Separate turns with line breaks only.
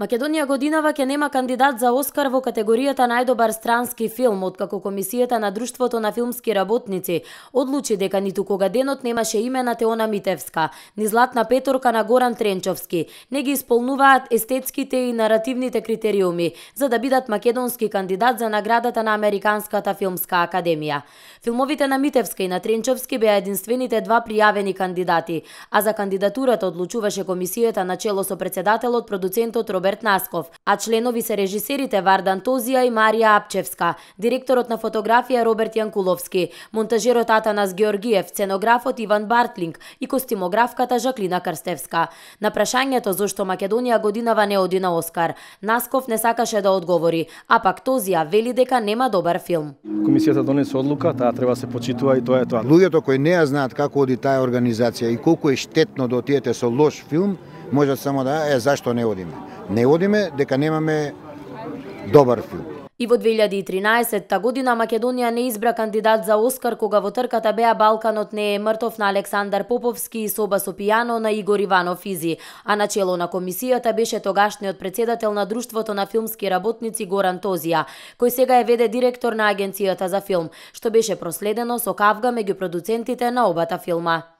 Македонија годинава ќе нема кандидат за Оскар во категоријата најдобар странски филм, откако Комисијата на Друштвото на филмски работници одлучи дека ниту кога денот немаше име на Теона Митевска, ни Златна Петорка на Горан Тренчовски, не ги исполнуваат естетските и наративните критериуми за да бидат македонски кандидат за наградата на Американската филмска академија. Филмовите на Митевска и на Тренчовски беа единствените два пријавени кандидати, а за кандидатурата одлучуваше комисијата на чело со председателот продуцентот Роберт Роберт Насков, а членови се режисерите Вардан Тозија и Марија Апчевска, директорот на фотографија Роберт Јанкуловски, монтажерот Атанас Георгиев, сценографот Иван Бартлинг и костимографката Жаклина Крстевска. На прашањето зошто Македонија годинава не оди на Оскар, Насков не сакаше да одговори, а пак Тозија вели дека нема добар филм.
Комисијата донесе одлука, таа треба да се почитува и тоа е тоа. Луѓето кои не ја знаат како оди таа организација и колку е штетно да отиете со лош филм, Може само да, е, зашто не одиме? Не одиме дека немаме добар филм.
И во 2013 година Македонија не избра кандидат за Оскар кога во трката беа Балканот не е мртов на Александар Поповски и Соба со пијано на Игор Иванов Изи, а начело на комисијата беше тогашниот председател на Друштвото на филмски работници Горан Тозија, кој сега е веде директор на Агенцијата за филм, што беше проследено со кавга меѓу продуцентите на обата филма.